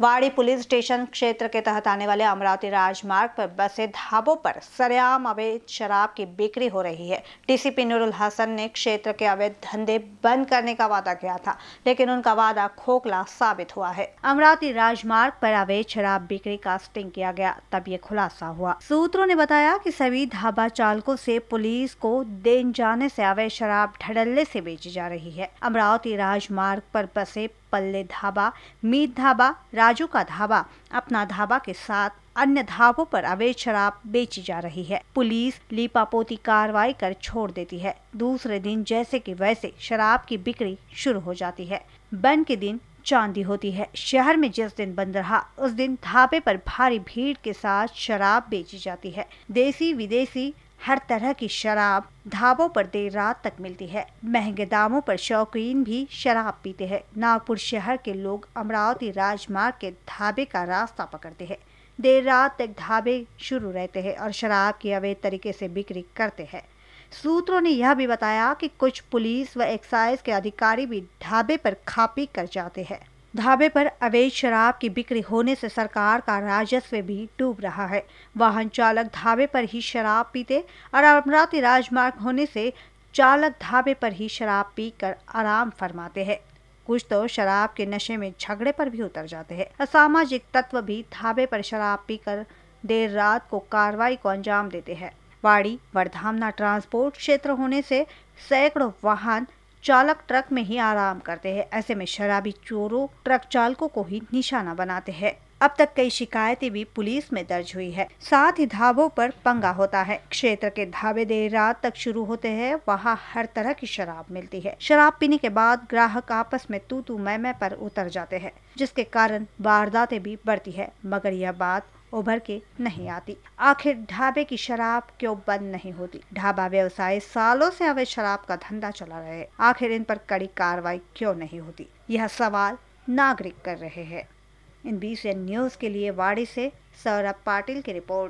वाड़ी police station क्षेत्र के तहत आने वाले अमरावती राजमार्ग पर बसे ढाबों पर सरेआम अवैध शराब की बिक्री हो रही है डीसीपी नूरुल हसन ने क्षेत्र के अवैध धंधे बंद करने का वादा किया था लेकिन उनका वादा खोखला साबित हुआ है अमरावती राजमार्ग पर अवैध शराब बिक्री का स्टिंग किया गया तब ये खुलासा हुआ सूत्रों ने बताया की सभी ढाबा चालकों से पुलिस को देन जाने से अवैध शराब ढडल्ले से बेची जा रही है अमरावती राजमार्ग पर बसे पल्ले ढाबा मीत ढाबा राजू का ढाबा अपना ढाबा के साथ अन्य ढाबों पर अवैध शराब बेची जा रही है पुलिस लीपापोती कार्रवाई कर छोड़ देती है दूसरे दिन जैसे कि वैसे शराब की बिक्री शुरू हो जाती है बंद के दिन चांदी होती है शहर में जिस दिन बंद रहा उस दिन ढाबे पर भारी भीड़ के साथ शराब बेची जाती है देसी विदेशी हर तरह की शराब ढाबों पर देर रात तक मिलती है महंगे दामों पर शौकीन भी शराब पीते हैं नागपुर शहर के लोग अमरावती राजमार्ग के ढाबे का रास्ता पकड़ते हैं देर रात तक ढाबे शुरू रहते हैं और शराब की अवैध तरीके से बिक्री करते हैं सूत्रों ने यह भी बताया कि कुछ पुलिस व एक्साइज के अधिकारी भी ढाबे पर खा पी कर जाते हैं ढाबे पर अवैध शराब की बिक्री होने से सरकार का राजस्व भी डूब रहा है वाहन चालक ढाबे पर ही शराब पीते और अमराती राजमार्ग होने से चालक ढाबे पर ही शराब पीकर आराम फरमाते हैं कुछ तो शराब के नशे में झगड़े पर भी उतर जाते हैं असामाजिक तत्व भी ढाबे पर शराब पीकर देर रात को कार्रवाई को अंजाम देते हैं वाड़ी वर्धामना ट्रांसपोर्ट क्षेत्र होने से सैकड़ों वाहन चालक ट्रक में ही आराम करते हैं ऐसे में शराबी चोरों ट्रक चालकों को ही निशाना बनाते हैं अब तक कई शिकायतें भी पुलिस में दर्ज हुई है साथ ही धाबों पर पंगा होता है क्षेत्र के धाबे देर रात तक शुरू होते हैं वहाँ हर तरह की शराब मिलती है शराब पीने के बाद ग्राहक आपस में तू तू मैं मैं पर उतर जाते हैं जिसके कारण वारदातें भी बढ़ती है मगर यह बात उभर के नहीं आती आखिर ढाबे की शराब क्यों बंद नहीं होती ढाबा व्यवसाय सालों से अवैध शराब का धंधा चला रहे आखिर इन पर कड़ी कार्रवाई क्यों नहीं होती यह सवाल नागरिक कर रहे हैं इन बीस न्यूज के लिए वाड़ी से सौरभ पाटिल की रिपोर्ट